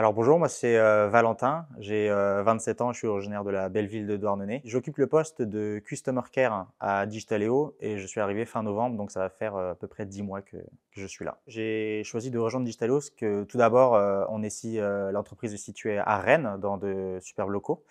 Alors bonjour, moi c'est euh, Valentin, j'ai 27 euh, ans, je suis originaire de la belle ville de Douarnenez. J'occupe le poste de Customer Care à Digitaléo et je suis arrivé fin novembre, donc ça va faire euh, à peu près 10 mois que, je suis là. J'ai choisi de rejoindre Digitaléo parce que tout d'abord, on est si l'entreprise est située à Rennes, dans de superbes locaux.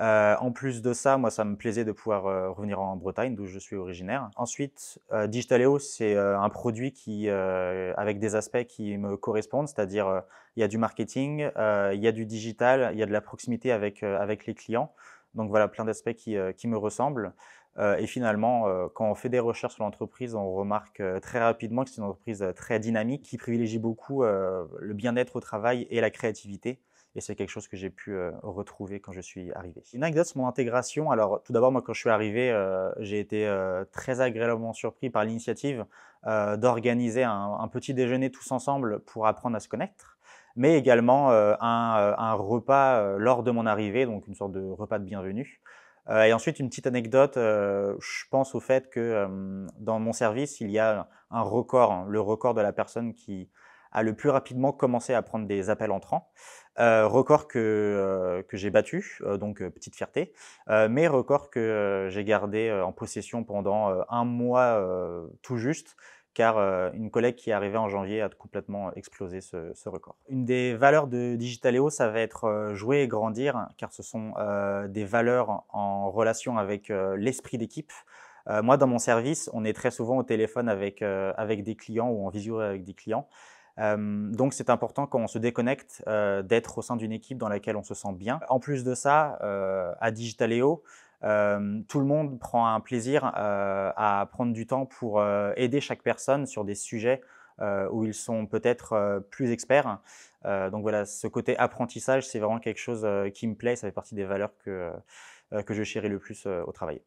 en plus de ça, moi ça me plaisait de pouvoir revenir en Bretagne, d'où je suis originaire. Ensuite, Digitaléo, c'est un produit qui, avec des aspects qui me correspondent, c'est-à-dire il y a du marketing, euh, il y a du digital, il y a de la proximité avec, euh, les clients. Donc voilà, plein d'aspects qui, euh, me ressemblent. Euh, et finalement, euh, quand on fait des recherches sur l'entreprise, on remarque euh, très rapidement que c'est une entreprise très dynamique qui privilégie beaucoup le bien-être au travail et la créativité. Et c'est quelque chose que j'ai pu retrouver quand je suis arrivé. Une anecdote sur mon intégration. Alors, tout d'abord, moi, quand je suis arrivé, j'ai été très agréablement surpris par l'initiative d'organiser un, petit déjeuner tous ensemble pour apprendre à se connaître, mais également un, repas lors de mon arrivée, donc une sorte de repas de bienvenue. Euh, et ensuite, une petite anecdote, euh, je pense au fait que euh, dans mon service, il y a un record, hein, le record de la personne qui a le plus rapidement commencé à prendre des appels entrants. record que, que j'ai battu, donc petite fierté, mais record que j'ai gardé en possession pendant un mois tout juste car euh, une collègue qui est arrivée en janvier a complètement euh, explosé ce, record. Une des valeurs de Digitaléo, ça va être euh, jouer et grandir, car ce sont des valeurs en relation avec l'esprit d'équipe. moi, dans mon service, on est très souvent au téléphone avec, avec des clients ou en visio avec des clients. donc c'est important quand on se déconnecte d'être au sein d'une équipe dans laquelle on se sent bien. En plus de ça, à Digitaléo, tout le monde prend un plaisir à prendre du temps pour aider chaque personne sur des sujets où ils sont peut-être plus experts. donc voilà, ce côté apprentissage, c'est vraiment quelque chose qui me plaît, ça fait partie des valeurs que, que je chéris le plus au travail.